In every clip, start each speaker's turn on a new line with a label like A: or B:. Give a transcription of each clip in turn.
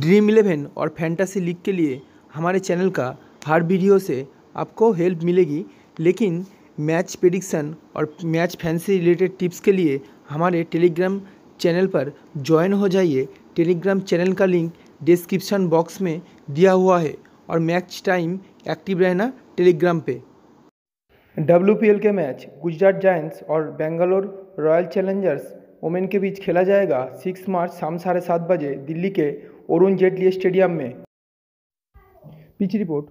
A: dream eleven और fantasy league के लिए हमारे चैनल का हर वीडियो से आपको हेल्प मिलेगी लेकिन मैच प्रिडिक्शन और मैच फैंसी रिलेटेड टिप्स के लिए हमारे टेलीग्राम चैनल पर ज्वाइन हो जाइए टेलीग्राम चैनल का लिंक डिस्क्रिप्शन बॉक्स में दिया हुआ है और मैच टाइम एक्टिव रहना टेलीग्राम पे डब्ल्यू के मैच गुजरात जायंट्स और बेंगलोर रॉयल चैलेंजर्स ओमेन के बीच खेला जाएगा सिक्स मार्च शाम साढ़े सात बजे दिल्ली के अरुण जेटली स्टेडियम में pitch report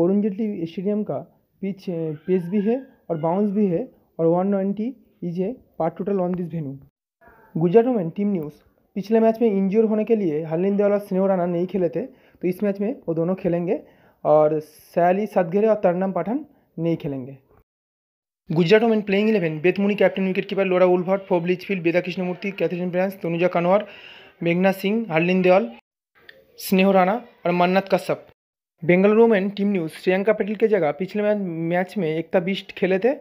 A: Arun Jaitley stadium का पिच पेस भी है और बाउंस भी है और वन नाइन्टी इज है par total on this venue Gujarat women team news पिछले मैच में इंजोर होने के लिए हरलिन देवल और स्नेह राना नहीं खेले थे तो इस मैच में वो दोनों खेलेंगे और सयाली सदगेरे और तरनम पाठन नहीं खेलेंगे Gujarat women playing eleven Beth Mooney captain wicketkeeper Laura Wolvaardt Phoebe Litchfield Veda Krishnamurthy Kathryn Bryce Tanuja Kanwar मेघना सिंह हरलिन देवल स्नेह राणा और Mannat Kashyap Bengaluru women team news Shreyanka Patel के जगह पिछले मैच में एकता बीस खेले थे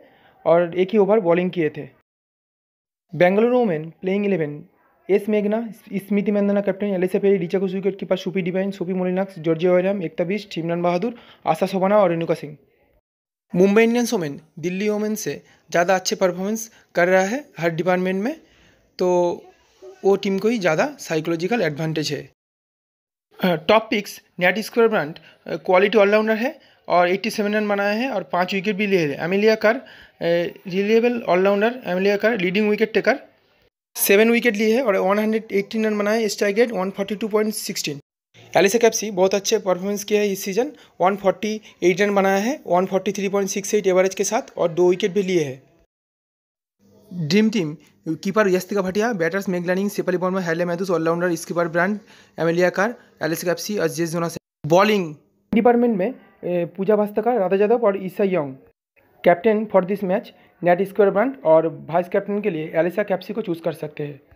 A: और एक ही ओवर बॉलिंग किए थे Bengaluru women playing eleven S मेघना Smriti Mandhana captain Ellyse Perry Richa Ghosh wicket keeper Sophie Devine Sophie Molineux Georgia Wareham Ekta Bisht Imran Bahadur Asha Sobhana और Renuka Singh Mumbai Indians women Delhi women से ज़्यादा अच्छे परफॉर्मेंस कर रहा है हर डिपार्टमेंट में तो वो टीम को ही ज़्यादा साइकोलॉजिकल एडवांटेज है top picks Nat Sciver Brunt quality allrounder है और 87 रन बनाया है और पांच विकेट भी लिए हैं Amelia Kerr reliable allrounder Amelia Kerr leading wicket taker seven wicket लिए है और 118 रन बनाए strike rate sixteen Alice Capsey बहुत अच्छे परफॉर्मेंस किया है इस सीज़न 148 रन बनाया है 143.68 एवरेज के साथ और दो विकेट भी लिए है dream team keeper Yastika Bhatia batters Meg Lanning Shafali Verma Hayley Matthews allrounder Sciver Brunt Amelia Kerr Alice Capsey और जेस जोना बॉलिंग डिपार्टमेंट में पूजा भास्तकर राधा यादव और Issy Wong captain for this match Nat Sciver Brunt और वाइस कैप्टन के लिए एलिसा कैप्सी को चूज़ कर सकते हैं